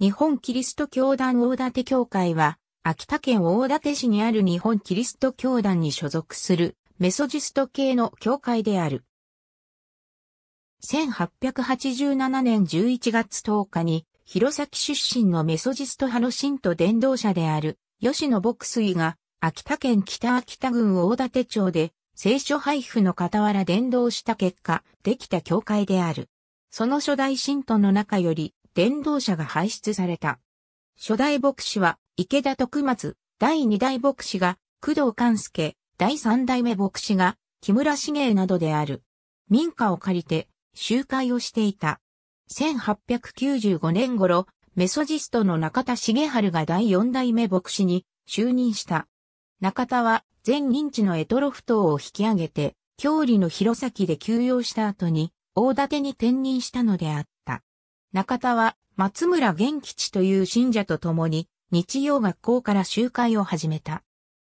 日本キリスト教団大館教会は、秋田県大館市にある日本キリスト教団に所属するメソジスト系の教会である。1887年11月10日に、弘前出身のメソジスト派の信徒伝道者である吉野牧水が、秋田県北秋田郡大館町で聖書配布の傍ら伝道した結果、できた教会である。その初代信徒の中より、伝道者が輩出された。初代牧師は池田徳松、第二代牧師が工藤勘介、第三代目牧師が木村茂などである。民家を借りて集会をしていた。1895年頃、メソジストの中田茂春が第四代目牧師に就任した。中田は全認知のエトロフ島を引き上げて、郷里の弘前で休養した後に、大館に転任したのであった。中田は松村元吉という信者と共に日曜学校から集会を始めた。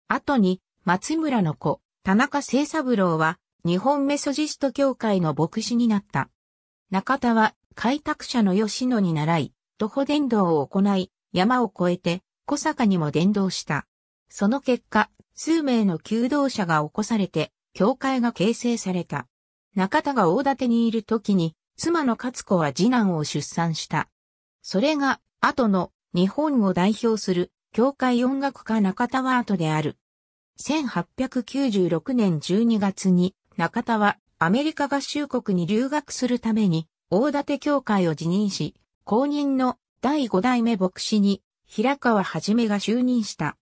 後に松村の子、田中清三郎は日本メソジスト協会の牧師になった。中田は開拓者の吉野に習い、徒歩伝道を行い、山を越えて小坂にも伝道した。その結果、数名の求道者が起こされて、教会が形成された。中田が大館にいる時に、妻の勝子は次男を出産した。それが、後の日本を代表する教会音楽家中田ワートである。1896年12月に中田はアメリカ合衆国に留学するために大館教会を辞任し、後任の第5代目牧師に平川はじめが就任した。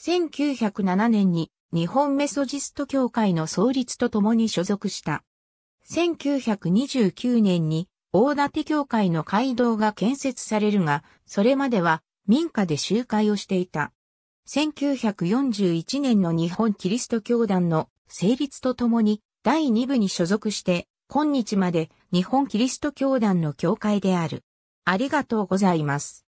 1907年に日本メソジスト教会の創立とともに所属した。1929年に大館教会の街道が建設されるが、それまでは民家で集会をしていた。1941年の日本キリスト教団の成立とともに第2部に所属して今日まで日本キリスト教団の教会である。ありがとうございます。